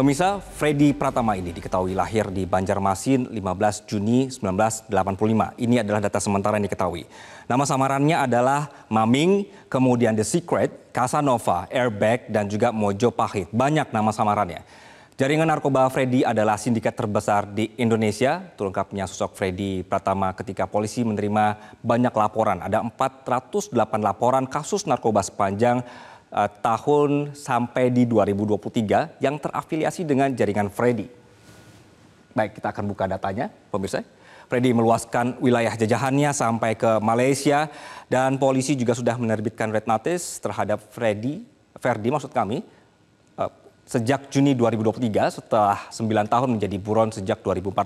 Pemirsa, Freddy Pratama ini diketahui lahir di Banjarmasin 15 Juni 1985. Ini adalah data sementara yang diketahui. Nama samarannya adalah Maming, kemudian The Secret, Casanova, Airbag, dan juga Mojo Pahit. Banyak nama samarannya. Jaringan narkoba Freddy adalah sindikat terbesar di Indonesia. Terungkapnya sosok Freddy Pratama ketika polisi menerima banyak laporan. Ada 408 laporan kasus narkoba sepanjang Eh, tahun sampai di 2023 yang terafiliasi dengan jaringan Freddy. Baik, kita akan buka datanya, pemirsa. Freddy meluaskan wilayah jajahannya sampai ke Malaysia dan polisi juga sudah menerbitkan red notice terhadap Freddy, Ferdi maksud kami, sejak Juni 2023 setelah 9 tahun menjadi buron sejak 2014.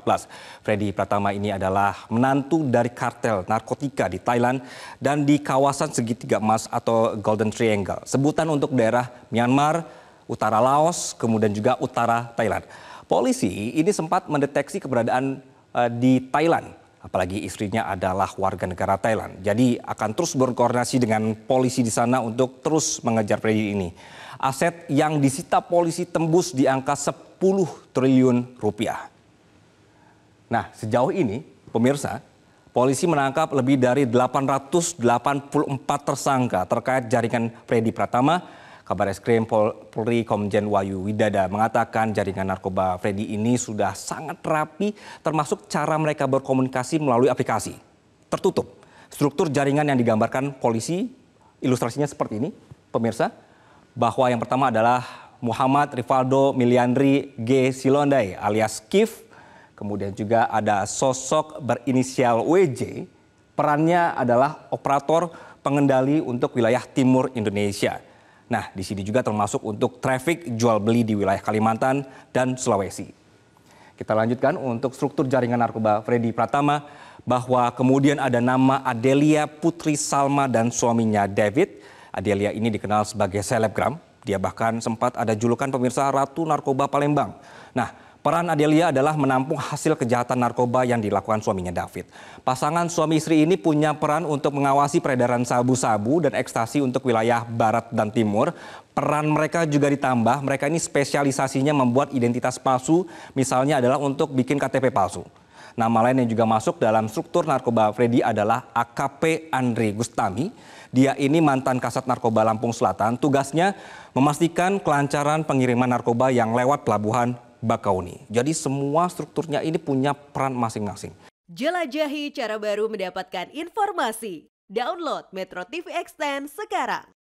Freddy Pratama ini adalah menantu dari kartel narkotika di Thailand dan di kawasan segitiga emas atau Golden Triangle. Sebutan untuk daerah Myanmar, utara Laos, kemudian juga utara Thailand. Polisi ini sempat mendeteksi keberadaan uh, di Thailand apalagi istrinya adalah warga negara Thailand. Jadi akan terus berkoordinasi dengan polisi di sana untuk terus mengejar Freddy ini. Aset yang disita polisi tembus di angka 10 triliun rupiah. Nah, sejauh ini pemirsa, polisi menangkap lebih dari 884 tersangka terkait jaringan Freddy Pratama Kabar Eskrim Polri Komjen Wayu Widada mengatakan jaringan narkoba Freddy ini sudah sangat rapi termasuk cara mereka berkomunikasi melalui aplikasi. Tertutup. Struktur jaringan yang digambarkan polisi ilustrasinya seperti ini, pemirsa, bahwa yang pertama adalah Muhammad Rivaldo Miliandri G. Silondai alias Kif, kemudian juga ada sosok berinisial WJ, perannya adalah operator pengendali untuk wilayah timur Indonesia. Nah, di sini juga termasuk untuk traffic jual beli di wilayah Kalimantan dan Sulawesi. Kita lanjutkan untuk struktur jaringan narkoba Freddy Pratama bahwa kemudian ada nama Adelia Putri Salma dan suaminya David. Adelia ini dikenal sebagai selebgram. Dia bahkan sempat ada julukan pemirsa Ratu Narkoba Palembang. Nah, Peran Adelia adalah menampung hasil kejahatan narkoba yang dilakukan suaminya David. Pasangan suami istri ini punya peran untuk mengawasi peredaran sabu-sabu dan ekstasi untuk wilayah barat dan timur. Peran mereka juga ditambah, mereka ini spesialisasinya membuat identitas palsu, misalnya adalah untuk bikin KTP palsu. Nama lain yang juga masuk dalam struktur narkoba Freddy adalah AKP Andri Gustami. Dia ini mantan kasat narkoba Lampung Selatan. Tugasnya memastikan kelancaran pengiriman narkoba yang lewat pelabuhan Bakauni. Jadi semua strukturnya ini punya peran masing-masing. Jelajahi cara baru mendapatkan informasi. Download Metro TV Extend sekarang.